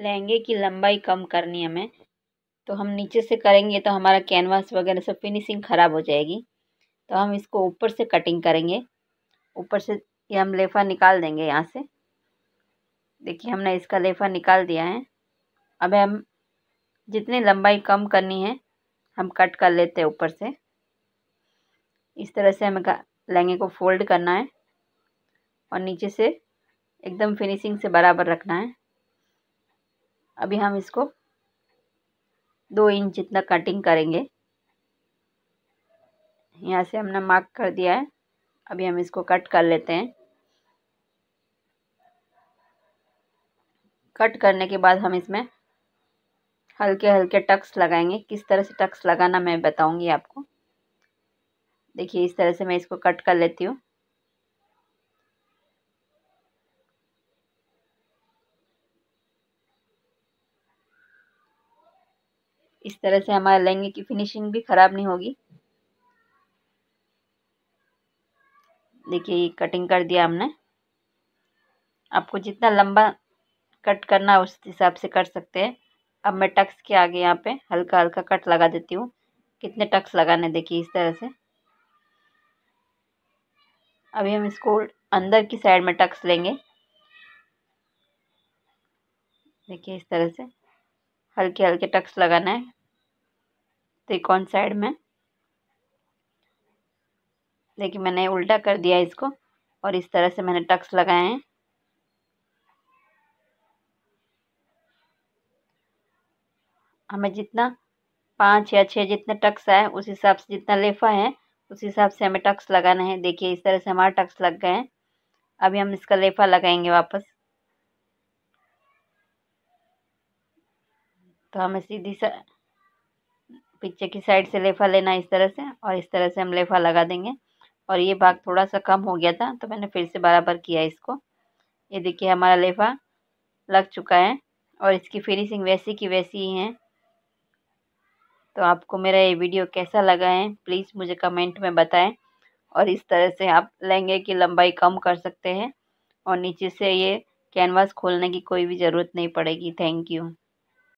लहंगे की लंबाई कम करनी है हमें तो हम नीचे से करेंगे तो हमारा कैनवास वगैरह सब फिनिशिंग ख़राब हो जाएगी तो हम इसको ऊपर से कटिंग करेंगे ऊपर से ये हम लेफ़ा निकाल देंगे यहाँ से देखिए हमने इसका लेफ़ा निकाल दिया है अब हम जितनी लंबाई कम करनी है हम कट कर लेते हैं ऊपर से इस तरह से हमें लहंगे को फोल्ड करना है और नीचे से एकदम फिनिशिंग से बराबर रखना है अभी हम इसको दो इंच जितना कटिंग करेंगे यहाँ से हमने मार्क कर दिया है अभी हम इसको कट कर लेते हैं कट करने के बाद हम इसमें हल्के हल्के टक्स लगाएंगे किस तरह से टक्स लगाना मैं बताऊंगी आपको देखिए इस तरह से मैं इसको कट कर लेती हूँ इस तरह से हमारे लहंगे की फिनिशिंग भी ख़राब नहीं होगी देखिए ये कटिंग कर दिया हमने आपको जितना लंबा कट करना उस हिसाब से कर सकते हैं अब मैं टक्स के आगे यहाँ पे हल्का हल्का कट लगा देती हूँ कितने टक्स लगाने देखिए इस तरह से अभी हम इसको अंदर की साइड में टक्स लेंगे देखिए इस तरह से हल्के हल्के टक्स लगाना है त्रिकोण साइड में देखिए मैंने उल्टा कर दिया इसको और इस तरह से मैंने टक्स लगाए हैं हमें जितना पाँच या छः जितने टक्स आए उस हिसाब से जितना लेफा है उस हिसाब से हमें टक्स लगाना है देखिए इस तरह से हमारा टक्स लग गए हैं अभी हम इसका लेफा लगाएंगे वापस तो हमें सीधी सा पीछे की साइड से लेफ़ा लेना इस तरह से और इस तरह से हम लेफ़ा लगा देंगे और ये भाग थोड़ा सा कम हो गया था तो मैंने फिर से बराबर किया इसको ये देखिए हमारा लेफ़ा लग चुका है और इसकी फिनिशिंग वैसी की वैसी ही है तो आपको मेरा ये वीडियो कैसा लगा है प्लीज़ मुझे कमेंट में बताएं और इस तरह से आप लहंगे की लंबाई कम कर सकते हैं और नीचे से ये कैनवास खोलने की कोई भी ज़रूरत नहीं पड़ेगी थैंक यू